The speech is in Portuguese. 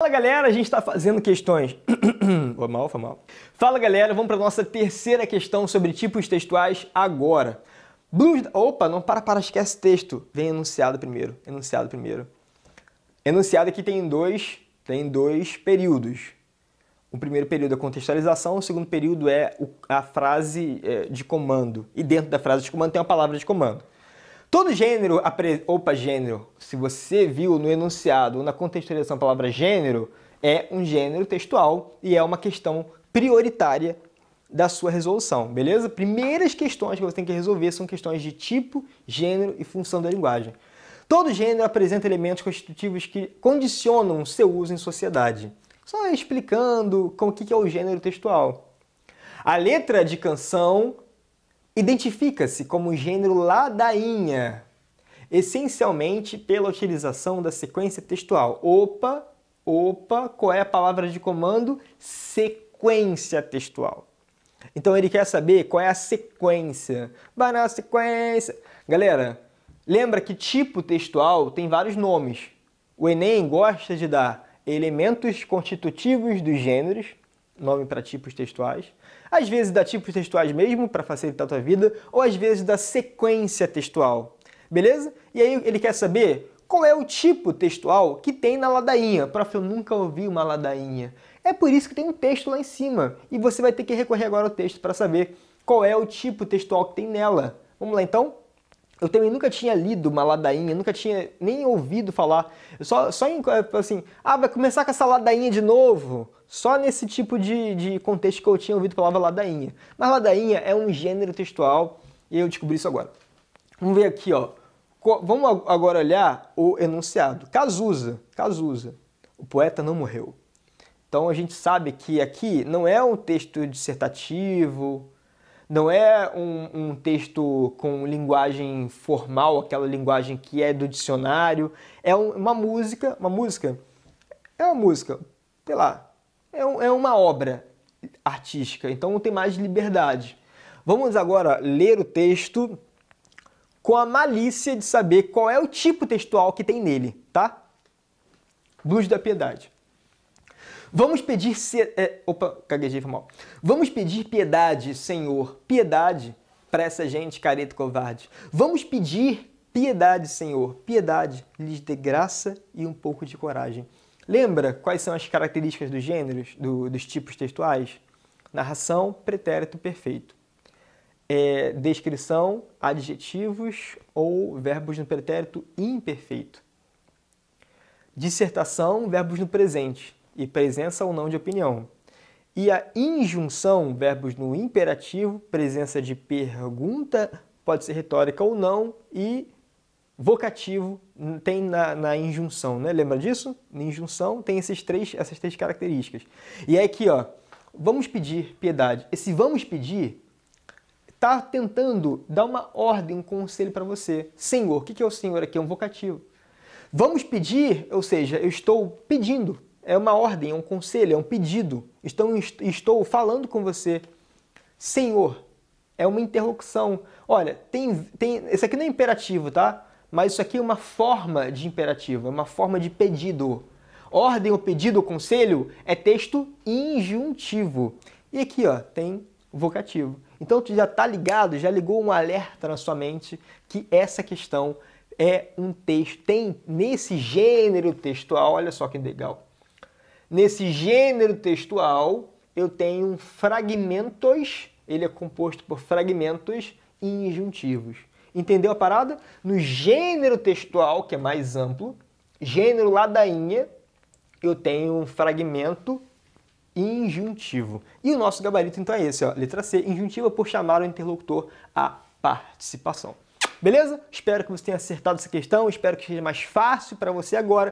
Fala galera, a gente está fazendo questões. foi mal, foi mal. Fala galera, vamos para nossa terceira questão sobre tipos textuais agora. Blues. Opa, não para, para, esquece texto. Vem enunciado primeiro. Enunciado primeiro. Enunciado aqui tem dois, tem dois períodos. O primeiro período é contextualização, o segundo período é a frase é, de comando. E dentro da frase de comando tem uma palavra de comando. Todo gênero, opa, gênero, se você viu no enunciado ou na contextualização a palavra gênero, é um gênero textual e é uma questão prioritária da sua resolução, beleza? Primeiras questões que você tem que resolver são questões de tipo, gênero e função da linguagem. Todo gênero apresenta elementos constitutivos que condicionam seu uso em sociedade. Só explicando como que é o gênero textual. A letra de canção Identifica-se como gênero ladainha, essencialmente pela utilização da sequência textual. Opa, opa, qual é a palavra de comando? Sequência textual. Então ele quer saber qual é a sequência. Vai na sequência. Galera, lembra que tipo textual tem vários nomes. O Enem gosta de dar elementos constitutivos dos gêneros, nome para tipos textuais. Às vezes dá tipos textuais mesmo para facilitar a tua vida, ou às vezes dá sequência textual. Beleza? E aí ele quer saber qual é o tipo textual que tem na ladainha. Prof, eu nunca ouvi uma ladainha. É por isso que tem um texto lá em cima. E você vai ter que recorrer agora ao texto para saber qual é o tipo textual que tem nela. Vamos lá então? Eu também nunca tinha lido uma ladainha, nunca tinha nem ouvido falar. Só, só em, é, assim, ah, vai começar com essa ladainha de novo. Só nesse tipo de, de contexto que eu tinha ouvido a palavra ladainha. Mas ladainha é um gênero textual e eu descobri isso agora. Vamos ver aqui, ó. Vamos agora olhar o enunciado. Cazuza, Cazuza, o poeta não morreu. Então a gente sabe que aqui não é um texto dissertativo, não é um, um texto com linguagem formal, aquela linguagem que é do dicionário. É um, uma música, uma música, é uma música, sei lá, é, um, é uma obra artística, então tem mais liberdade. Vamos agora ler o texto com a malícia de saber qual é o tipo textual que tem nele, tá? Blues da Piedade. Vamos pedir. Se... É, opa, caguejei, foi mal. Vamos pedir piedade, Senhor, piedade para essa gente careta e covarde. Vamos pedir piedade, Senhor, piedade, lhes dê graça e um pouco de coragem. Lembra quais são as características dos gêneros, do, dos tipos textuais? Narração, pretérito perfeito. É, descrição, adjetivos ou verbos no pretérito imperfeito. Dissertação, verbos no presente e presença ou não de opinião. E a injunção, verbos no imperativo, presença de pergunta, pode ser retórica ou não, e vocativo tem na, na injunção, né? Lembra disso? Na injunção tem esses três, essas três características. E é aqui, ó, vamos pedir piedade. Esse vamos pedir está tentando dar uma ordem, um conselho para você. Senhor, o que é o Senhor aqui? É um vocativo. Vamos pedir, ou seja, eu estou pedindo é uma ordem, é um conselho, é um pedido. Estou, estou falando com você. Senhor, é uma interrupção. Olha, tem, tem, esse aqui não é imperativo, tá? Mas isso aqui é uma forma de imperativo, é uma forma de pedido. Ordem, o pedido, o conselho é texto injuntivo. E aqui, ó, tem vocativo. Então tu já tá ligado, já ligou um alerta na sua mente que essa questão é um texto, tem nesse gênero textual, olha só que legal Nesse gênero textual, eu tenho fragmentos, ele é composto por fragmentos injuntivos. Entendeu a parada? No gênero textual, que é mais amplo, gênero ladainha, eu tenho um fragmento injuntivo. E o nosso gabarito então é esse, ó, letra C, injuntiva por chamar o interlocutor à participação. Beleza? Espero que você tenha acertado essa questão, espero que seja mais fácil para você agora